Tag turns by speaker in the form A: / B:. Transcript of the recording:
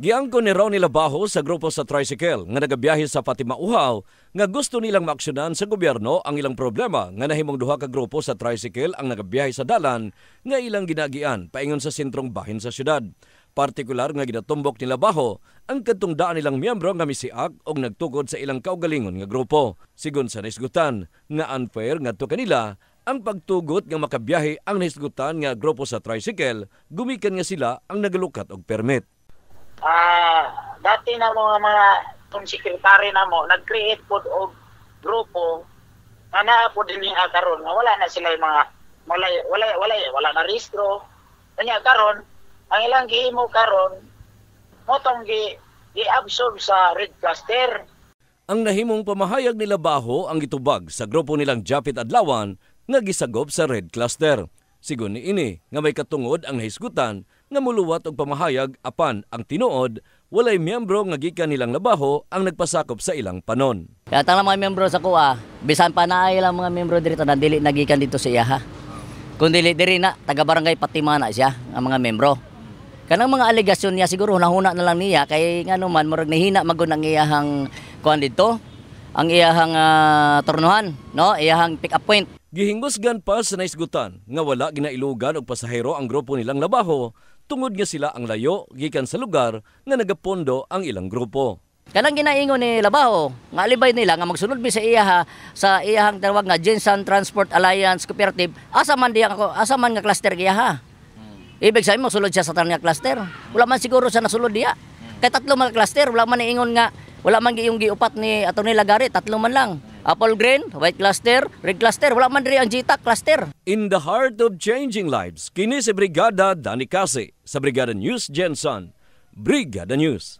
A: Giangko ni Ronnie Labajo sa grupo sa tricycle nga nagabiyahe sa Fatima Uhaw nga gusto nilang maaksyonan sa gobyerno ang ilang problema nga nahimong duha ka grupo sa tricycle ang nagabiyahe sa dalan nga ilang ginagian paingon sa sentrong bahin sa syudad. Partikular nga ginatumbok ni Labajo ang katungdaan nilang miyembro nga misiak og nagtukod sa ilang kaugalingon nga grupo. Sigon sa naisgutan nga unfair nga to kanila ang pagtugot nga makabiyahe ang naisgutan nga grupo sa tricycle gumikan nga sila ang nagalukat og permit
B: ah, dati na mga mga itong sekretary na mo, nag-create po og grupo na naapod din niya karon na wala na sila mga wala wala wala wala na registro kanya karon ang ilang gihimo karon motong gi gi-absorb sa red cluster
A: ang nahimong pamahayag nila Baho ang itubag sa grupo nilang Japit Adlawan nga gisagop sa red cluster. Sigon ni ini nga may katungod ang hisgutan nga muluwat og pamahayag apan ang tinuod walay miyembro nga gikan nilang labaho ang nagpasakop sa ilang panon. Yatang mga miyembro sa kuha,
B: bisan pa naay lang mga miyembro diri na dili nagikan dito sa iya ha. Kung dili diri na taga barangay Patimana siya ang mga miyembro. Kanang mga alegasyon niya siguro nahuna na lang niya kay ngano man murag nahina magun ang iyahang kuan dito ang iyahang uh, turnuhan
A: no iyahang pick up point Gihingusgan pa sa naisgutan nga wala ginailugan og pasahero ang grupo nilang labaho tungod nga sila ang layo gikan sa lugar nga nagapondo ang ilang grupo.
B: Kanang ginaingon ni Labaho, nga alibay nila nga magsunod bi sa iyaha sa iyahang tawag nga Jensen Transport Alliance Cooperative, asa man diya ako, asa man nga cluster giyaha. Hmm. Ibig sabihin magsulod siya sa tanang cluster. Wala man siguro siya nasulod diya. Hmm. Kay tatlo mga cluster, wala man niingon nga wala man giyong giupat ni Atty. Lagari, tatlo man lang. Apple green, white cluster, red cluster, wala man
A: diri ang Gita cluster. In the heart of changing lives, kini si Brigada Danikase sa Brigada News Jensen. Brigada News.